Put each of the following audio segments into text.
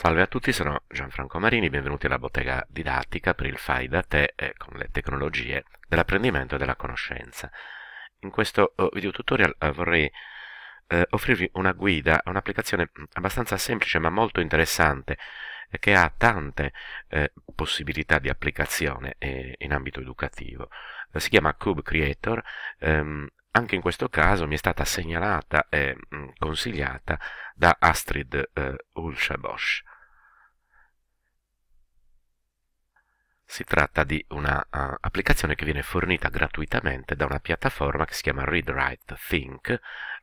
Salve a tutti, sono Gianfranco Marini, benvenuti alla bottega didattica per il Fai da te eh, con le tecnologie dell'apprendimento e della conoscenza. In questo eh, video tutorial eh, vorrei eh, offrirvi una guida, a un'applicazione mm, abbastanza semplice ma molto interessante eh, che ha tante eh, possibilità di applicazione in ambito educativo. Si chiama Cube Creator, ehm, anche in questo caso mi è stata segnalata e mm, consigliata da Astrid eh, Ulshabosch. Si tratta di un'applicazione eh, uh, che viene fornita gratuitamente da una piattaforma che si chiama Read Write Think,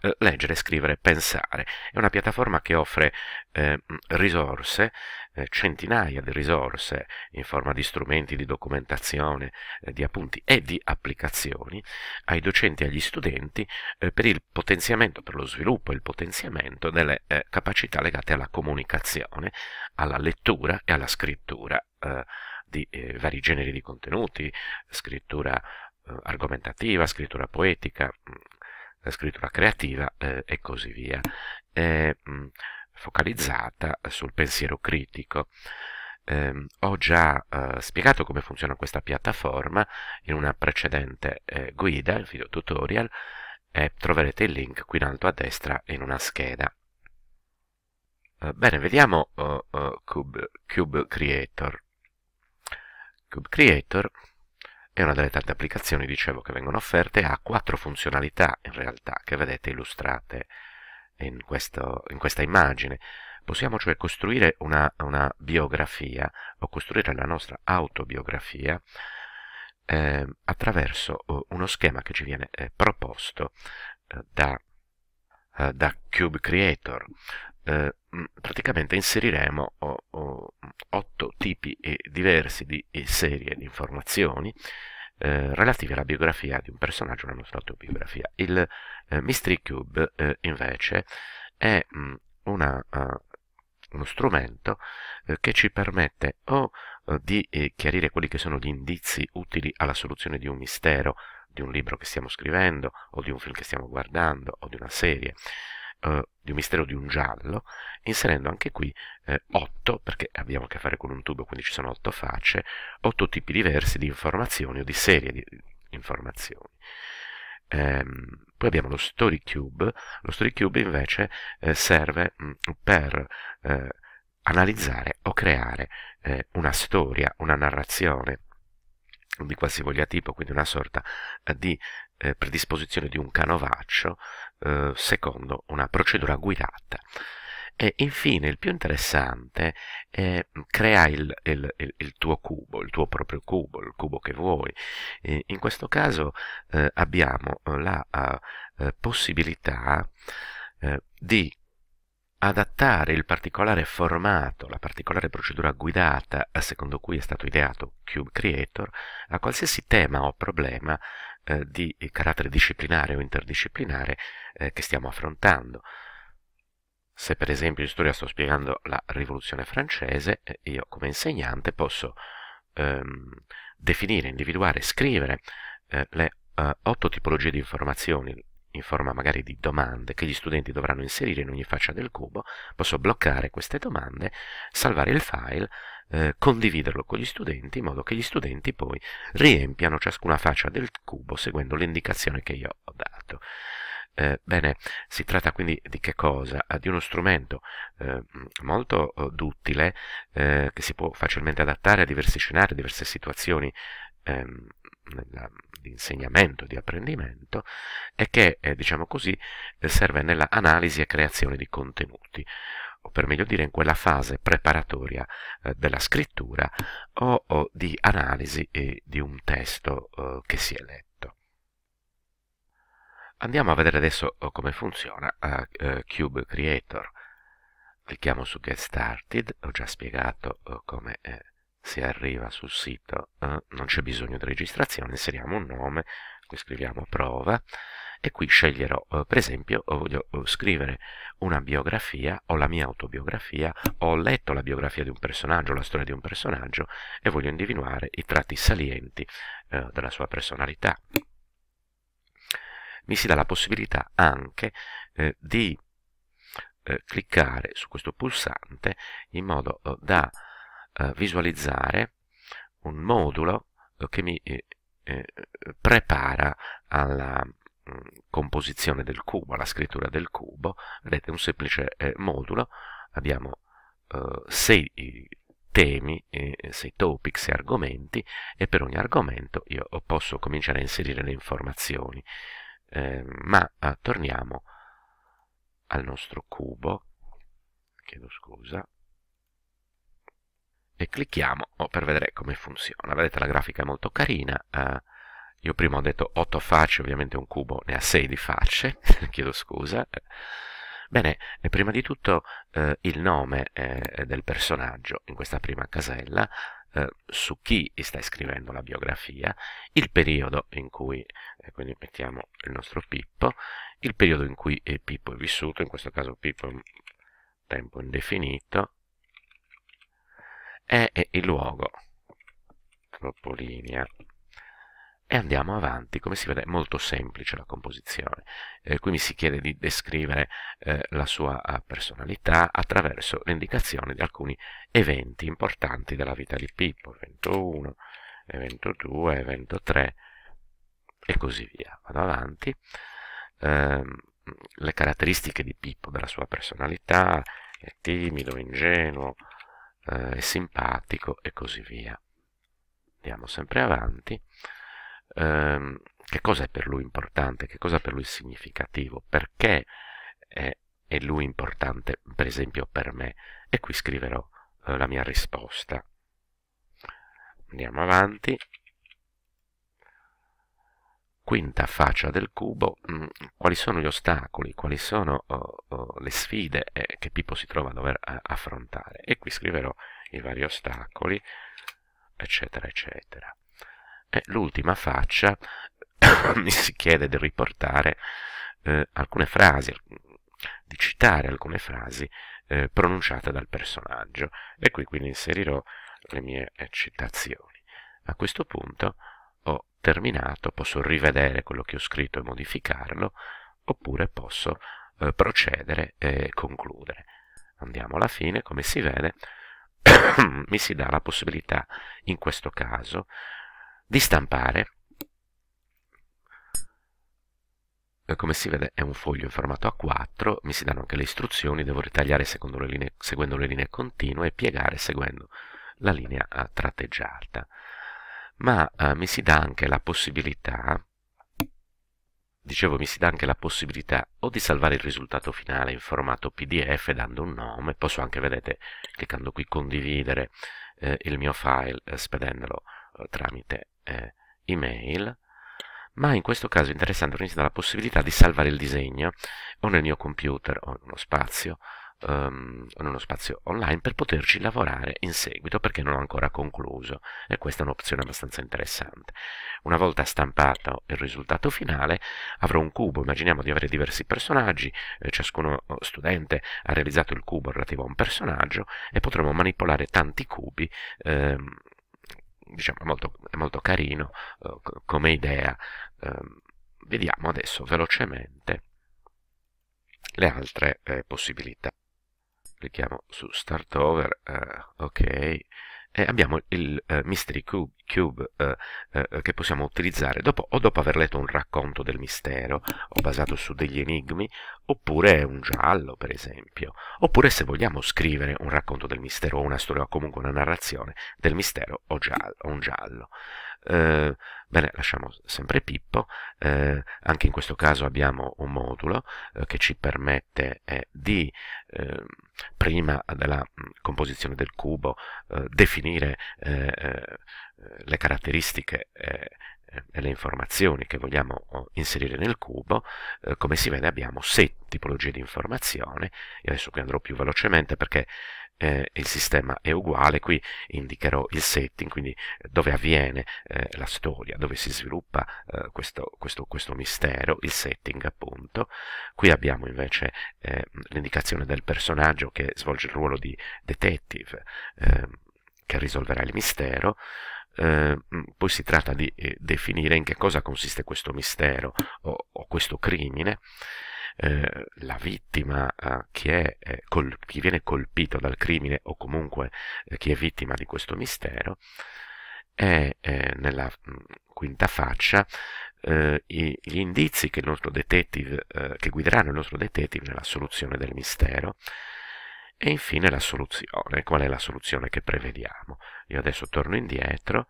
eh, leggere, scrivere, pensare. È una piattaforma che offre eh, risorse, eh, centinaia di risorse in forma di strumenti, di documentazione, eh, di appunti e di applicazioni ai docenti e agli studenti eh, per il potenziamento, per lo sviluppo e il potenziamento delle capacità legate alla comunicazione, alla lettura e alla scrittura di eh, vari generi di contenuti, scrittura eh, argomentativa, scrittura poetica, mh, mm, scrittura creativa eh, e così via, mh, mm, focalizzata sul pensiero critico. Ehm, ho già eh, spiegato come funziona questa piattaforma in una precedente eh, guida, il video tutorial, e troverete il link qui in alto a destra in una scheda. Eh, bene, vediamo uh, uh, Cube, Cube, Creator. Cube Creator è una delle tante applicazioni, dicevo, che vengono offerte, ha quattro funzionalità in realtà che vedete illustrate in, questo, in questa immagine. Possiamo cioè costruire una, una, biografia o costruire la nostra autobiografia eh, attraverso uh, uno schema che ci viene eh, proposto eh, da eh, da Cube Creator. Eh, mm, praticamente inseriremo oh, oh, otto tipi diversi di serie di informazioni eh, relative alla biografia di un personaggio nella nostra autobiografia. Il eh, Mystery Cube eh, invece è mh, mm, una, uh, uno strumento che ci permette o di chiarire quelli che sono gli indizi utili alla soluzione di un mistero di un libro che stiamo scrivendo o di un film che stiamo guardando o di una serie eh, di un mistero di un giallo inserendo anche qui eh, 8 perché abbiamo a che fare con un tubo quindi ci sono 8 facce 8 tipi diversi di informazioni o di serie di informazioni ehm, poi abbiamo lo story cube lo story cube invece eh, serve mh, mm, per eh, analizzare o creare eh, una storia una narrazione non di qualsivoglia tipo, quindi una sorta eh, di eh, predisposizione di un canovaccio eh, secondo una procedura guidata. E infine il più interessante è mm, crea il, il, il, tuo cubo, il tuo proprio cubo, il cubo che vuoi. E in questo caso eh, abbiamo la uh, possibilità uh, di adattare il particolare formato, la particolare procedura guidata eh, secondo cui è stato ideato Cube Creator a qualsiasi tema o problema eh, di carattere disciplinare o interdisciplinare eh, che stiamo affrontando. Se per esempio in storia sto spiegando la rivoluzione francese, eh, io come insegnante posso ehm, definire, individuare, scrivere eh, le eh, otto tipologie di informazioni, in forma magari di domande che gli studenti dovranno inserire in ogni faccia del cubo, posso bloccare queste domande, salvare il file, eh, condividerlo con gli studenti in modo che gli studenti poi riempiano ciascuna faccia del cubo seguendo l'indicazione che io ho dato. Eh, bene, si tratta quindi di che cosa? Ah, di uno strumento eh, molto oh, duttile eh, che si può facilmente adattare a diversi scenari, a diverse situazioni ehm, nella, di insegnamento, di apprendimento e che, eh, diciamo così, eh, serve nella analisi e creazione di contenuti o per meglio dire in quella fase preparatoria eh, della scrittura o, o di analisi eh, di un testo eh, che si è letto. Andiamo a vedere adesso eh, come funziona eh, Cube Creator. Clicchiamo su Get Started, ho già spiegato come si arriva sul sito eh, non c'è bisogno di registrazione, inseriamo un nome, qui scriviamo prova e qui sceglierò, eh, per esempio, eh, voglio eh, scrivere una biografia o la mia autobiografia, ho letto la biografia di un personaggio, la storia di un personaggio e voglio individuare i tratti salienti eh, della sua personalità. Mi si dà la possibilità anche eh, di cliccare su questo pulsante in modo da eh, visualizzare un modulo eh, che mi eh, eh prepara alla mh, mm, composizione del cubo, alla scrittura del cubo. Vedete, un semplice eh, modulo, abbiamo sei temi, sei topic, sei argomenti e per ogni argomento io posso cominciare a inserire le informazioni. Ehm, ma torniamo al nostro cubo, chiedo scusa, e clicchiamo oh, per vedere come funziona. Vedete la grafica è molto carina, uh, io prima ho detto 8 facce, ovviamente un cubo ne ha 6 di facce, chiedo scusa. Bene, prima di tutto eh, il nome eh, del personaggio in questa prima casella, eh, su chi sta scrivendo la biografia, il periodo in cui, eh, quindi mettiamo il nostro Pippo, il periodo in cui eh, Pippo è vissuto, in questo caso Pippo è un tempo indefinito, è il luogo troppo linea e andiamo avanti come si vede è molto semplice la composizione eh, qui mi si chiede di descrivere eh, la sua ah, personalità attraverso l'indicazione di alcuni eventi importanti della vita di Pippo evento 1, evento 2, evento 3 e così via vado avanti eh, le caratteristiche di Pippo della sua personalità è timido, ingenuo eh, è simpatico e così via. Andiamo sempre avanti. Eh, che cosa è per lui importante? Che cosa è per lui significativo? Perché è, è lui importante, per esempio, per me? E qui scriverò eh, la mia risposta. Andiamo avanti quinta faccia del cubo, mh, mm, quali sono gli ostacoli, quali sono oh, oh, le sfide eh, che Pippo si trova a dover a, eh, affrontare. E qui scriverò i vari ostacoli, eccetera, eccetera. E l'ultima faccia mi si chiede di riportare eh, alcune frasi, di citare alcune frasi eh, pronunciate dal personaggio. E qui quindi inserirò le mie eh, citazioni. A questo punto terminato posso rivedere quello che ho scritto e modificarlo oppure posso eh, procedere e concludere. Andiamo alla fine, come si vede mi si dà la possibilità in questo caso di stampare eh, come si vede è un foglio in formato A4, mi si danno anche le istruzioni, devo ritagliare le linee, seguendo le linee continue e piegare seguendo la linea eh, tratteggiata ma eh, mi si dà anche la possibilità, dicevo mi si dà anche la possibilità o di salvare il risultato finale in formato PDF dando un nome, posso anche, vedete, cliccando qui condividere eh, il mio file, eh, spedendolo eh, tramite eh, email, ma in questo caso è interessante, mi si dà la possibilità di salvare il disegno o nel mio computer o in uno spazio um, in uno spazio online per poterci lavorare in seguito perché non ho ancora concluso e questa è un'opzione abbastanza interessante. Una volta stampato il risultato finale avrò un cubo, immaginiamo di avere diversi personaggi, eh, ciascuno eh, studente ha realizzato il cubo relativo a un personaggio e potremo manipolare tanti cubi ehm, diciamo, è molto, molto, carino uh, come idea. Uh, vediamo adesso velocemente le altre eh, possibilità clicchiamo su Start Over, uh, ok, e abbiamo il uh, Mystery Cube, cube uh, che possiamo utilizzare dopo, o dopo aver letto un racconto del mistero, o basato su degli enigmi, oppure un giallo, per esempio, oppure se vogliamo scrivere un racconto del mistero, o una storia, o comunque una narrazione del mistero o, giallo, o un giallo. Eh, bene, lasciamo sempre Pippo, eh, anche in questo caso abbiamo un modulo eh, che ci permette eh, di, ehm, prima della mm, composizione del cubo, eh, definire eh, le caratteristiche e le informazioni che vogliamo inserire nel cubo, eh, come si vede abbiamo 6 tipologie di informazioni, io adesso qui andrò più velocemente perché eh, il sistema è uguale, qui indicherò il setting, quindi eh, dove avviene eh, la storia, dove si sviluppa eh, questo, questo, questo, mistero, il setting appunto. Qui abbiamo invece eh, l'indicazione del personaggio che svolge il ruolo di detective, ehm, che risolverà il mistero. Eh, poi si tratta di eh, definire in che cosa consiste questo mistero o, o questo crimine eh, la vittima eh, che, è, eh, col- che, viene colpito dal crimine o comunque eh, chi è vittima di questo mistero è eh, nella mh, mm, quinta faccia i, gli indizi che, detective, che guideranno il nostro detective nella soluzione del mistero e infine la soluzione. Qual è la soluzione che prevediamo? Io adesso torno indietro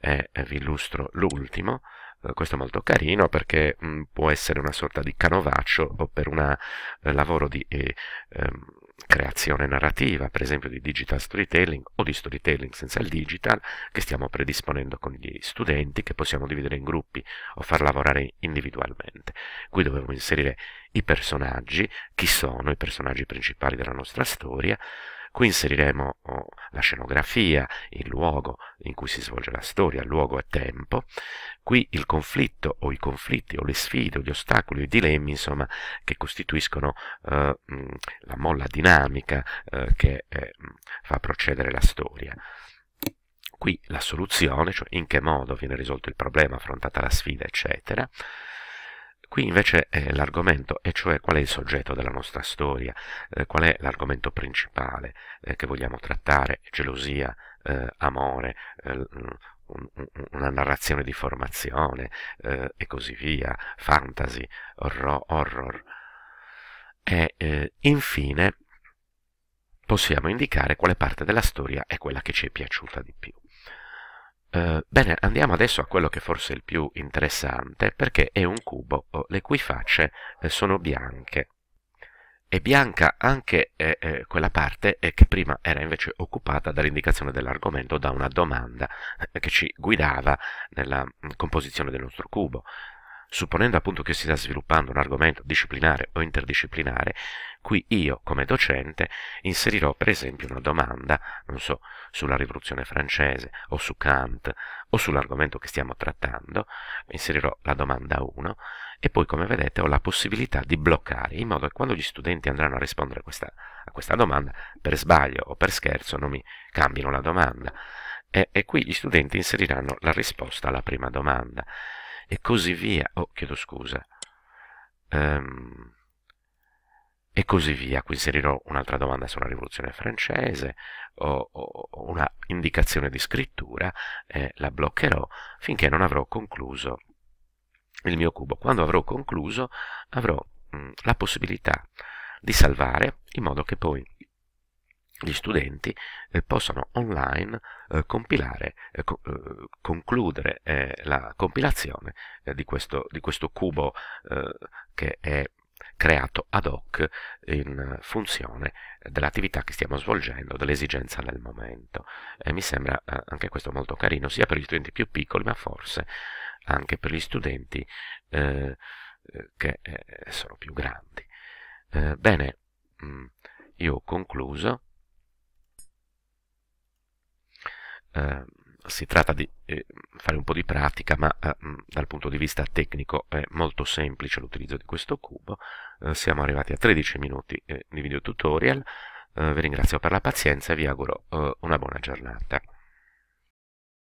e vi illustro l'ultimo eh, questo è molto carino perché mh, mm, può essere una sorta di canovaccio o per un eh, lavoro di eh, ehm, creazione narrativa, per esempio di digital storytelling o di storytelling senza il digital, che stiamo predisponendo con gli studenti, che possiamo dividere in gruppi o far lavorare individualmente. Qui dovremo inserire i personaggi, chi sono i personaggi principali della nostra storia, Qui inseriremo oh, la scenografia, il luogo in cui si svolge la storia, luogo e tempo. Qui il conflitto o i conflitti o le sfide o gli ostacoli o i dilemmi, insomma, che costituiscono eh, mm, la molla dinamica eh, che eh, mm, fa procedere la storia qui la soluzione, cioè in che modo viene risolto il problema, affrontata la sfida, eccetera. Qui invece è eh, l'argomento, e cioè qual è il soggetto della nostra storia, eh, qual è l'argomento principale eh, che vogliamo trattare, gelosia, eh, amore, eh, una narrazione di formazione eh, e così via, fantasy, horror. horror. E infine possiamo indicare quale parte della storia è quella che ci è piaciuta di più. Eh, bene, andiamo adesso a quello che forse è il più interessante, perché è un cubo oh, le cui facce eh, sono bianche. È bianca anche eh, eh quella parte eh, che prima era invece occupata dall'indicazione dell'argomento da una domanda che ci guidava nella mm, composizione del nostro cubo supponendo appunto che si stia sviluppando un argomento disciplinare o interdisciplinare, qui io come docente inserirò per esempio una domanda, non so, sulla rivoluzione francese o su Kant o sull'argomento che stiamo trattando, inserirò la domanda 1 e poi come vedete ho la possibilità di bloccare in modo che quando gli studenti andranno a rispondere a questa, a questa domanda, per sbaglio o per scherzo, non mi cambino la domanda. E, e qui gli studenti inseriranno la risposta alla prima domanda e così via. Oh, chiedo scusa. Um, e così via. Qui inserirò un'altra domanda sulla rivoluzione francese o, o una indicazione di scrittura e la bloccherò finché non avrò concluso il mio cubo. Quando avrò concluso avrò mh, mm, la possibilità di salvare in modo che poi gli studenti eh, possano online eh, compilare, eh, co eh, concludere eh, la compilazione eh, di questo, di, questo, cubo che è creato ad hoc in funzione dell'attività che stiamo svolgendo, dell'esigenza del momento. E mi sembra anche questo molto carino, sia per gli studenti più piccoli, ma forse anche per gli studenti che sono più grandi. bene, mm, io ho concluso. Ehm, si tratta di eh, fare un po' di pratica, ma eh, mm, dal punto di vista tecnico è molto semplice l'utilizzo di questo cubo. Eh, siamo arrivati a 13 minuti eh, di video tutorial, eh, vi ringrazio per la pazienza e vi auguro una buona giornata.